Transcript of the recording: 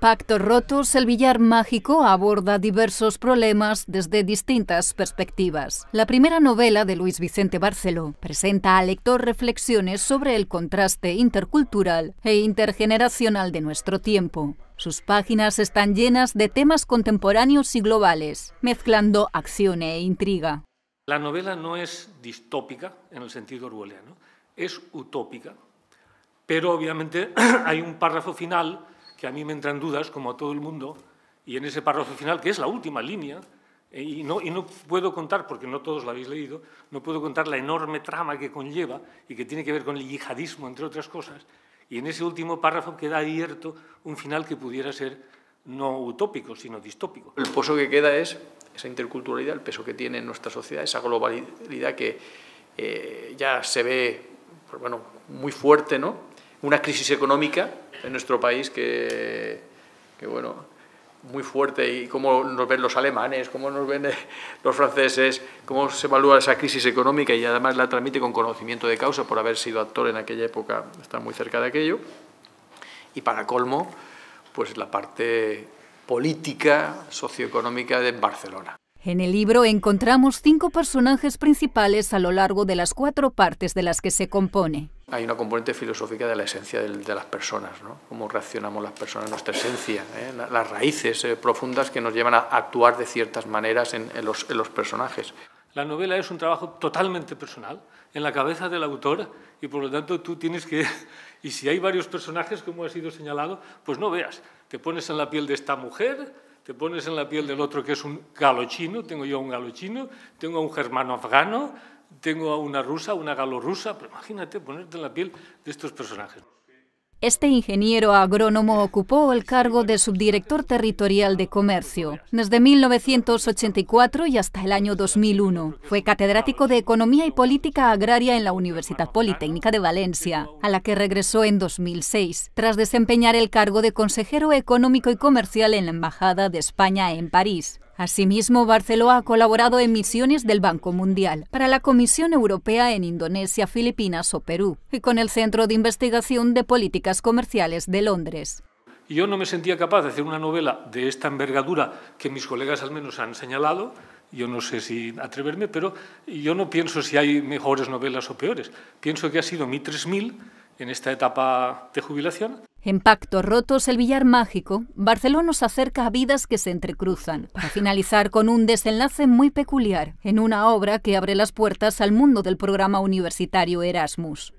Pacto rotos, el billar mágico aborda diversos problemas desde distintas perspectivas. La primera novela de Luis Vicente Barceló presenta al lector reflexiones sobre el contraste intercultural e intergeneracional de nuestro tiempo. Sus páginas están llenas de temas contemporáneos y globales, mezclando acción e intriga. La novela no es distópica en el sentido orwelliano, es utópica, pero obviamente hay un párrafo final que a mí me entran dudas, como a todo el mundo, y en ese párrafo final, que es la última línea, eh, y no, y no, puedo contar, porque no todos lo habéis leído, no puedo contar la enorme trama que conlleva y que tiene que ver con el yihadismo, entre otras cosas, y en ese último párrafo queda abierto un final que pudiera ser no utópico, sino distópico. El pozo que queda es esa interculturalidad, el peso que tiene en nuestra sociedad, esa globalidad que eh, ya se ve pues bueno, muy fuerte, ¿no? una crisis económica en nuestro país que, bueno, muy fuerte y cómo nos ven los alemanes, cómo nos ven eh, los franceses, cómo se evalúa esa crisis económica y además la transmite con conocimiento de causa por haber sido actor en aquella época, está muy cerca de aquello. Y para colmo, pues la parte política socioeconómica de Barcelona. En el libro encontramos cinco personajes principales a lo largo de las cuatro partes de las que se compone. Hay una componente filosófica de la esencia de, las personas, ¿no? cómo reaccionamos las personas, nuestra esencia, ¿eh? las raíces eh, profundas que nos llevan a actuar de ciertas maneras los, en los personajes. La novela es un trabajo totalmente personal, en la cabeza del autor, y por lo tanto tú tienes que... Y si hay varios personajes, como ha sido señalado, pues no veas, te pones en la piel de esta mujer, te pones en la piel del otro que es un galochino, tengo yo un galochino, tengo a un germano afgano, tengo a una rusa, una rusa, pero imagínate ponerte en la piel de estos personajes. Este ingeniero agrónomo ocupó el cargo de subdirector territorial de comercio desde 1984 y hasta el año 2001. Fue catedrático de Economía y Política Agraria en la Universidad Politécnica de Valencia, a la que regresó en 2006, tras desempeñar el cargo de consejero económico y comercial en la Embajada de España en París. Asimismo, Barceló ha colaborado en misiones del Banco Mundial para la Comisión Europea en Indonesia, Filipinas o Perú y con el Centro de Investigación de Políticas Comerciales de Londres. Yo no me sentía capaz de hacer una novela de esta envergadura que mis colegas al menos han señalado, yo no sé si atreverme, pero yo no pienso si hay mejores novelas o peores. Pienso que ha sido mi 3000 en esta etapa de jubilación en Pactos Rotos, el billar mágico, Barcelona se acerca a vidas que se entrecruzan, para finalizar con un desenlace muy peculiar, en una obra que abre las puertas al mundo del programa universitario Erasmus.